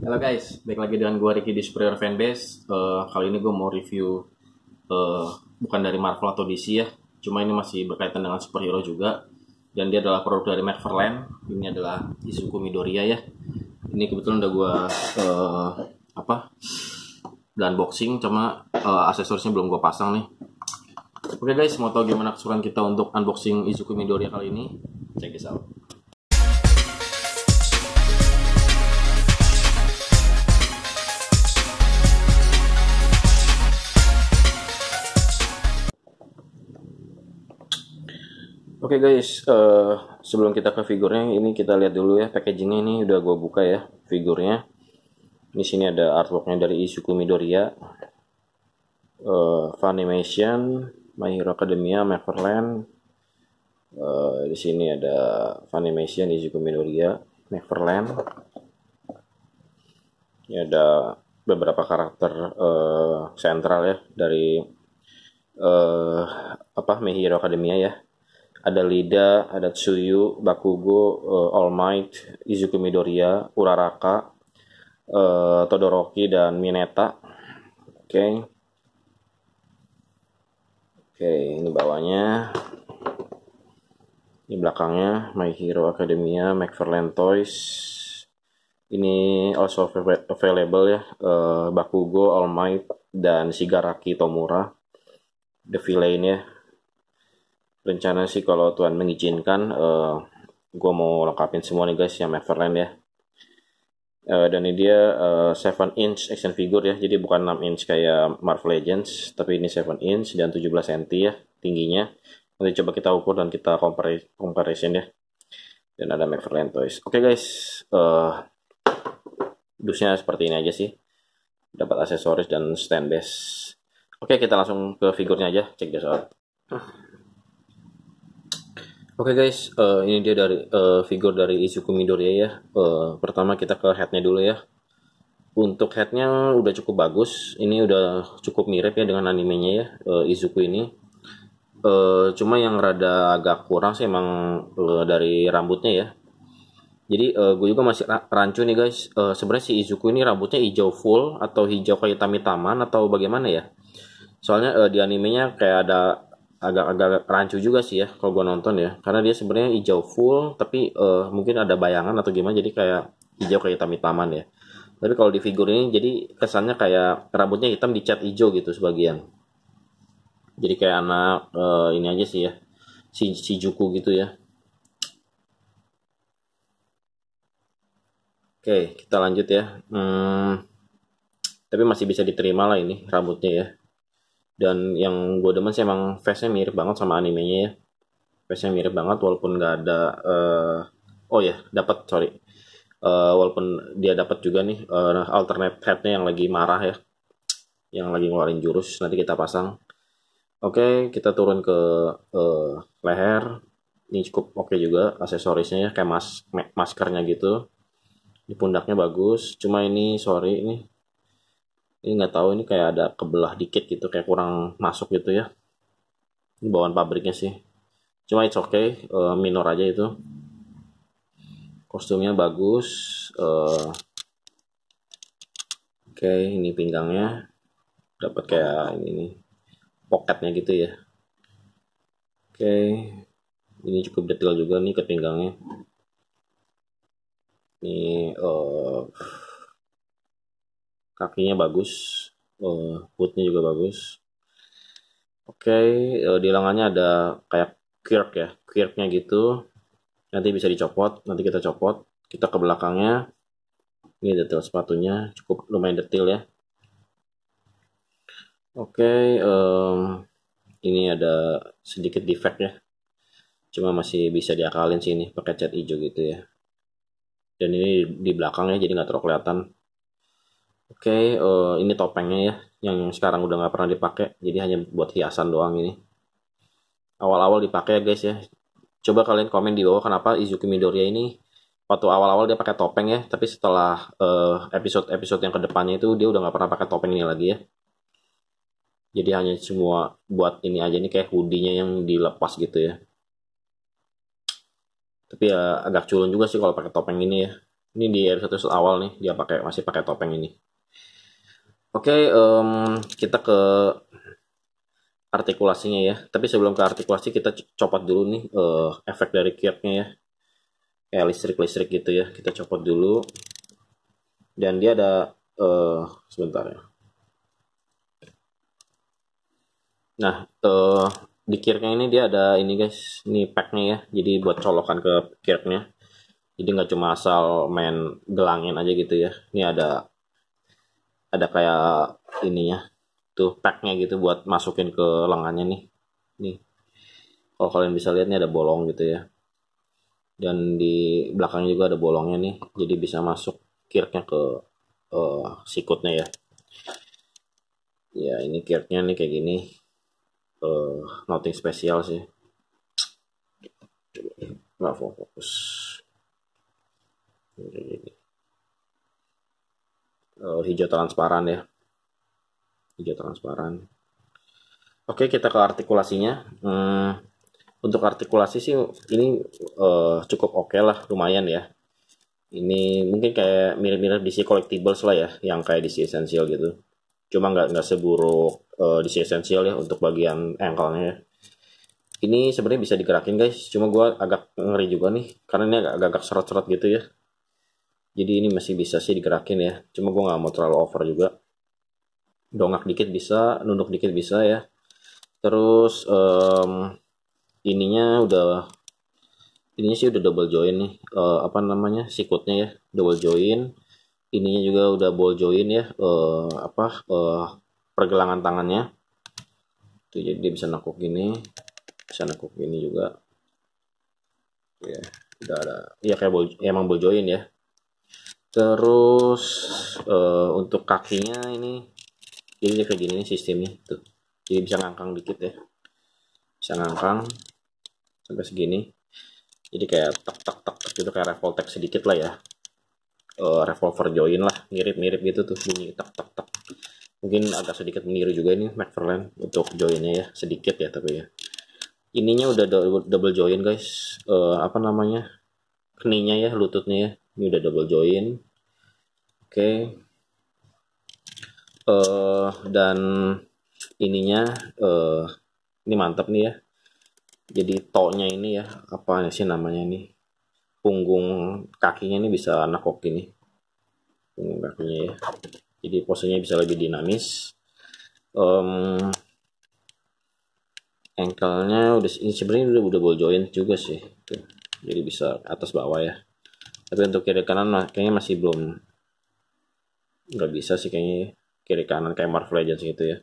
Halo guys, balik lagi dengan gue Ricky di Superior Fanbase. Uh, eh, kali ini gue mau review uh, bukan dari Marvel atau DC ya, cuma ini masih berkaitan dengan superhero juga. Dan dia adalah produk dari Matt Ini adalah Izuku Midoriya ya. Ini kebetulan udah gue uh, apa dan boxing cuma uh, eh, aksesorisnya belum gue pasang nih. Oke okay guys, mau tau gimana keseruan kita untuk unboxing Izuku Midoriya kali ini? Check this out. Oke okay guys, uh, sebelum kita ke figurnya, ini kita lihat dulu ya packagingnya ini udah gue buka ya figurnya. Di sini ada artworknya dari Isuku Midoriya, uh, Funimation, My Hero Academia, Neverland. Uh, di sini ada Funimation, Isuku Midoriya, Neverland. Ini ada beberapa karakter uh, sentral ya dari uh, apa My Hero Academia ya ada Lida, ada Tsuyu, Bakugo, uh, All Might, Izuku Midoriya, Uraraka, uh, Todoroki dan Mineta. Oke. Okay. Oke, okay, ini bawahnya. Ini belakangnya My Hero Academia, McFarlane Toys. Ini also available ya, uh, Bakugo, All Might dan Shigaraki Tomura. The villain ya, rencana sih kalau Tuhan mengizinkan uh, eh, gue mau lengkapin semua nih guys yang Neverland ya uh, dan ini dia uh, eh, 7 inch action figure ya jadi bukan 6 inch kayak Marvel Legends tapi ini 7 inch dan 17 cm ya tingginya nanti coba kita ukur dan kita compare comparison ya dan ada Neverland Toys oke okay guys uh, dusnya seperti ini aja sih dapat aksesoris dan stand base oke okay, kita langsung ke figurnya aja cek this out Oke okay guys, uh, ini dia dari uh, figur dari Izuku Midoriya ya. Uh, pertama kita ke headnya dulu ya. Untuk headnya udah cukup bagus, ini udah cukup mirip ya dengan animenya ya uh, Izuku ini. Uh, cuma yang rada agak kurang sih emang uh, dari rambutnya ya. Jadi uh, gue juga masih rancu nih guys. Uh, Sebenarnya si Izuku ini rambutnya hijau full atau hijau kayak tamitaman atau bagaimana ya? Soalnya uh, di animenya kayak ada agak-agak rancu juga sih ya kalau gue nonton ya karena dia sebenarnya hijau full tapi uh, mungkin ada bayangan atau gimana jadi kayak hijau kayak hitam hitaman ya tapi kalau di figur ini jadi kesannya kayak rambutnya hitam dicat hijau gitu sebagian jadi kayak anak uh, ini aja sih ya si si Juku gitu ya oke kita lanjut ya hmm, tapi masih bisa diterima lah ini rambutnya ya dan yang gue demen sih emang face-nya mirip banget sama animenya ya face-nya mirip banget walaupun gak ada uh, oh ya yeah, dapat sorry uh, walaupun dia dapat juga nih uh, alternate headnya yang lagi marah ya yang lagi ngeluarin jurus nanti kita pasang oke okay, kita turun ke uh, leher ini cukup oke okay juga aksesorisnya ya kayak mas maskernya gitu di pundaknya bagus cuma ini sorry ini ini nggak tahu ini kayak ada kebelah dikit gitu kayak kurang masuk gitu ya ini bawaan pabriknya sih cuma it's okay eh, minor aja itu kostumnya bagus eh, oke okay, ini pinggangnya dapat kayak ini nih pocketnya gitu ya oke okay. ini cukup detail juga nih ke pinggangnya ini uh, eh, kakinya bagus uh, juga bagus oke okay, uh, eh, di lengannya ada kayak kirk ya kirknya gitu nanti bisa dicopot nanti kita copot kita ke belakangnya ini detail sepatunya cukup lumayan detail ya oke okay, um, ini ada sedikit defect ya cuma masih bisa diakalin sini pakai cat hijau gitu ya dan ini di belakangnya jadi nggak terlalu kelihatan Oke, okay, uh, eh, ini topengnya ya, yang sekarang udah nggak pernah dipakai, jadi hanya buat hiasan doang ini. Awal-awal dipakai ya guys ya. Coba kalian komen di bawah kenapa Izuki Midoriya ini waktu awal-awal dia pakai topeng ya, tapi setelah eh, episode-episode uh, yang kedepannya itu dia udah nggak pernah pakai topeng ini lagi ya. Jadi hanya semua buat ini aja ini kayak hoodie yang dilepas gitu ya. Tapi ya agak culun juga sih kalau pakai topeng ini ya. Ini di episode awal nih dia pakai masih pakai topeng ini. Oke, okay, um, kita ke artikulasinya ya. Tapi sebelum ke artikulasi kita copot dulu nih uh, efek dari kiatnya ya. Kayak listrik-listrik gitu ya. Kita copot dulu. Dan dia ada uh, sebentar ya. Nah, uh, di kirknya ini dia ada ini guys, ini packnya ya. Jadi buat colokan ke kirknya. Jadi nggak cuma asal main gelangin aja gitu ya. Ini ada ada kayak ininya tuh packnya gitu buat masukin ke lengannya nih nih kalau oh, kalian bisa lihat nih ada bolong gitu ya dan di belakang juga ada bolongnya nih jadi bisa masuk kirknya ke uh, sikutnya ya ya ini kirknya nih kayak gini uh, nothing spesial sih nggak fokus gini uh, hijau transparan ya hijau transparan oke kita ke artikulasinya hmm, untuk artikulasi sih ini uh, cukup oke okay lah lumayan ya ini mungkin kayak mirip-mirip DC Collectibles lah ya yang kayak DC Essential gitu cuma nggak nggak seburuk uh, eh, DC Essential ya untuk bagian ankle-nya ya. ini sebenarnya bisa digerakin guys cuma gue agak ngeri juga nih karena ini agak, agak serot-serot gitu ya jadi ini masih bisa sih digerakin ya cuma gue nggak mau terlalu over juga dongak dikit bisa nunduk dikit bisa ya terus um, ininya udah ininya sih udah double join nih uh, apa namanya sikutnya ya double join ininya juga udah ball join ya uh, apa uh, pergelangan tangannya tuh jadi dia bisa nekuk gini bisa nekuk gini juga ya udah ada Iya kayak ball, ya, emang ball join ya terus uh, untuk kakinya ini jadi kayak gini nih sistemnya tuh jadi bisa ngangkang dikit ya bisa ngangkang sampai segini jadi kayak tek tek tek, gitu kayak revoltek sedikit lah ya uh, revolver join lah mirip-mirip gitu tuh bunyi tek tek tek mungkin agak sedikit meniru juga ini McFarlane untuk joinnya ya sedikit ya tapi ya ininya udah double join guys uh, apa namanya keninya ya lututnya ya ini udah double join oke okay. uh, eh, dan ininya uh, ini mantap nih ya jadi toknya ini ya apa sih namanya nih punggung kakinya ini bisa nakok ini punggung kakinya ya jadi posenya bisa lebih dinamis um, ankle-nya udah ini sebenarnya udah double joint juga sih jadi bisa atas bawah ya tapi untuk kiri kanan kayaknya masih belum nggak bisa sih kayaknya ya. kiri kanan kayak Marvel Legends gitu ya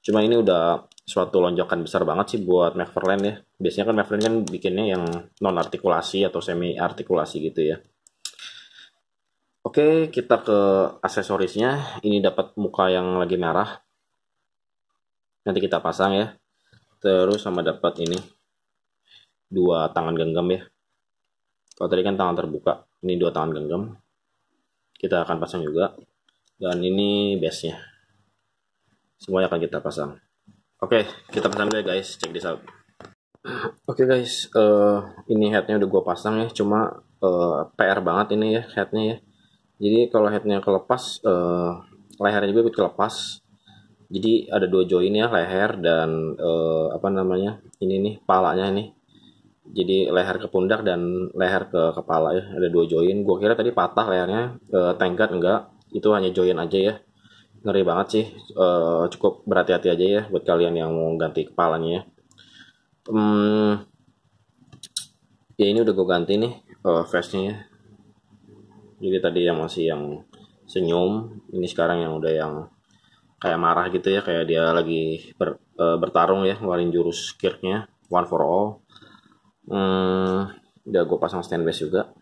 cuma ini udah suatu lonjakan besar banget sih buat McFarlane ya biasanya kan McFarlane kan bikinnya yang non artikulasi atau semi artikulasi gitu ya Oke, kita ke aksesorisnya. Ini dapat muka yang lagi merah. Nanti kita pasang ya. Terus sama dapat ini. Dua tangan genggam ya. Kalau tadi kan tangan terbuka ini dua tangan genggam kita akan pasang juga dan ini base nya semuanya akan kita pasang oke okay, kita pasang dulu ya guys cek this out oke okay guys uh, ini headnya udah gue pasang ya cuma uh, eh, PR banget ini ya headnya ya jadi kalau headnya kelepas uh, lehernya juga ikut kelepas jadi ada dua join ya leher dan uh, apa namanya ini nih palanya ini jadi leher ke pundak dan leher ke kepala ya ada dua join gue kira tadi patah lehernya e, tenggat enggak itu hanya join aja ya ngeri banget sih e, cukup berhati-hati aja ya buat kalian yang mau ganti kepalanya ya hmm, ya ini udah gue ganti nih e, eh, nya ya jadi tadi yang masih yang senyum ini sekarang yang udah yang kayak marah gitu ya kayak dia lagi ber, e, bertarung ya ngeluarin jurus kirknya one for all Eh, udah gue pasang stainless juga.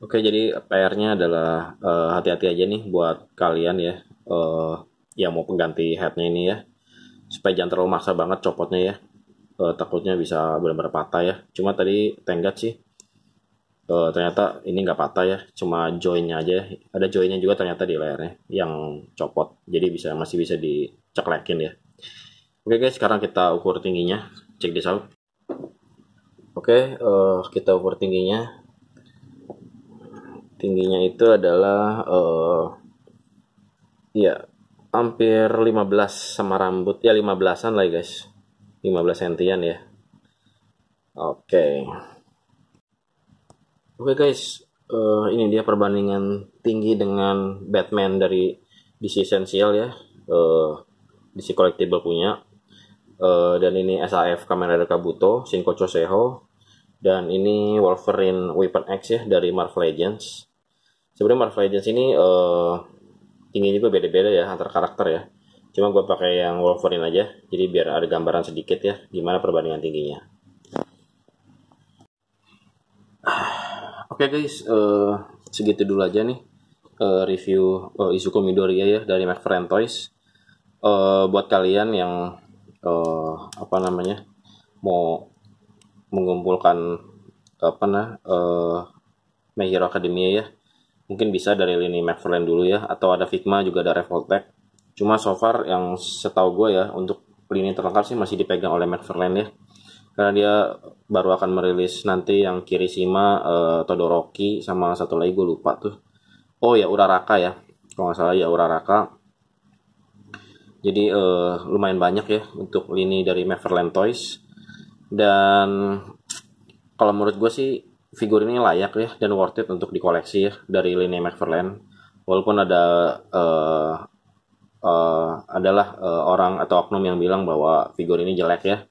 Oke, jadi PR-nya adalah eh, hati-hati uh, aja nih buat kalian ya uh, yang mau pengganti headnya ini ya. Supaya jangan terlalu maksa banget copotnya ya. Uh, takutnya bisa benar-benar patah ya. Cuma tadi tenggat sih. Uh, ternyata ini nggak patah ya. Cuma joinnya aja. Ada joinnya juga ternyata di layarnya yang copot. Jadi bisa masih bisa diceklekin ya. Oke guys, sekarang kita ukur tingginya. Cek di out oke okay, uh, eh, kita ukur tingginya tingginya itu adalah uh, ya hampir 15 sama rambut ya 15an lah guys 15 sentian ya oke okay. oke okay, guys uh, ini dia perbandingan tinggi dengan Batman dari DC Essential ya uh, DC Collectible punya Eh, dan ini SAF Kamen Rider Kabuto Shinko Choseho dan ini Wolverine Weapon X ya dari Marvel Legends sebenarnya Marvel Legends ini uh, eh, tingginya juga beda-beda ya antar karakter ya cuma gue pakai yang Wolverine aja jadi biar ada gambaran sedikit ya gimana perbandingan tingginya oke okay guys uh, segitu dulu aja nih uh, review uh, Izuku Midoriya ya dari McFarlane Toys uh, buat kalian yang uh, apa namanya mau mengumpulkan apa nah uh, eh, My Academia ya mungkin bisa dari lini McFarlane dulu ya atau ada Figma juga ada Revoltech cuma so far yang setahu gue ya untuk lini terlengkap sih masih dipegang oleh McFarlane ya karena dia baru akan merilis nanti yang Kirishima, uh, Todoroki sama satu lagi gue lupa tuh. Oh ya Uraraka ya. Kalau nggak salah ya Uraraka jadi uh, lumayan banyak ya untuk lini dari Maverland Toys. Dan kalau menurut gue sih figur ini layak ya dan worth it untuk dikoleksi ya dari lini Maverland. Walaupun ada uh, uh, adalah uh, orang atau oknum yang bilang bahwa figur ini jelek ya.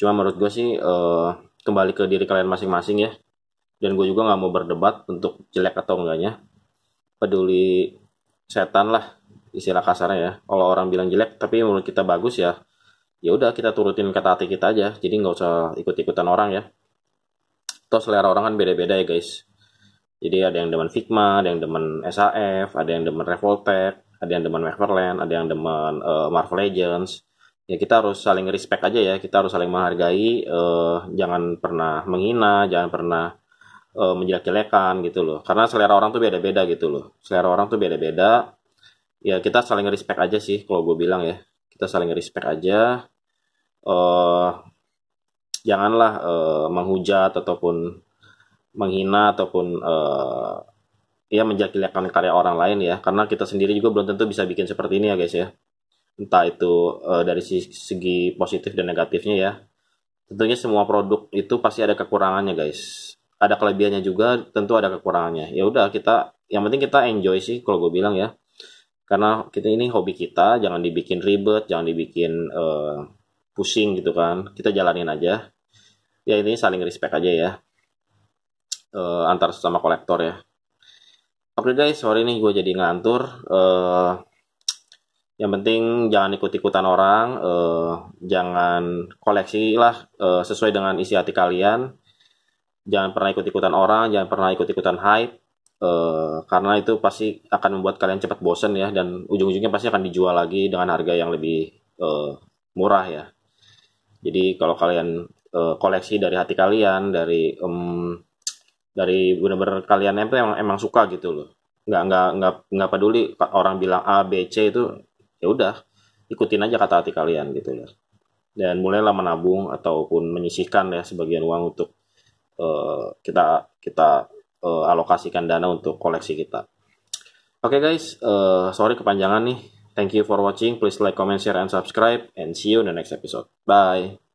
Cuma menurut gue sih uh, kembali ke diri kalian masing-masing ya. Dan gue juga nggak mau berdebat untuk jelek atau enggaknya. Peduli setan lah istilah kasarnya ya kalau orang bilang jelek tapi menurut kita bagus ya ya udah kita turutin kata hati kita aja jadi nggak usah ikut-ikutan orang ya toh selera orang kan beda-beda ya guys jadi ada yang demen Figma ada yang demen SAF ada yang demen Revoltech ada yang demen Neverland ada yang demen uh, Marvel Legends ya kita harus saling respect aja ya kita harus saling menghargai uh, jangan pernah menghina jangan pernah uh, menjelek-jelekan gitu loh karena selera orang tuh beda-beda gitu loh selera orang tuh beda-beda ya kita saling respect aja sih kalau gue bilang ya kita saling respect aja uh, janganlah uh, menghujat ataupun menghina ataupun uh, ya menjakilakan karya orang lain ya karena kita sendiri juga belum tentu bisa bikin seperti ini ya guys ya entah itu uh, dari segi positif dan negatifnya ya tentunya semua produk itu pasti ada kekurangannya guys ada kelebihannya juga tentu ada kekurangannya ya udah kita yang penting kita enjoy sih kalau gue bilang ya karena kita ini hobi kita jangan dibikin ribet jangan dibikin uh, pusing gitu kan kita jalanin aja ya ini saling respect aja ya uh, antar sesama kolektor ya oke okay guys sore ini gue jadi ngantur uh, yang penting jangan ikut-ikutan orang uh, jangan koleksi lah uh, sesuai dengan isi hati kalian jangan pernah ikut-ikutan orang jangan pernah ikut-ikutan hype Eh, karena itu pasti akan membuat kalian cepat bosen ya dan ujung-ujungnya pasti akan dijual lagi dengan harga yang lebih uh, murah ya. Jadi kalau kalian uh, koleksi dari hati kalian, dari um, dari benar-benar kalian itu emang, emang suka gitu loh. Nggak nggak nggak nggak peduli orang bilang A, B, C itu ya udah ikutin aja kata hati kalian gitu ya Dan mulailah menabung ataupun menyisihkan ya sebagian uang untuk uh, kita kita uh, alokasikan dana untuk koleksi kita. Oke okay guys, uh, sorry kepanjangan nih. Thank you for watching. Please like, comment, share, and subscribe. And see you in the next episode. Bye.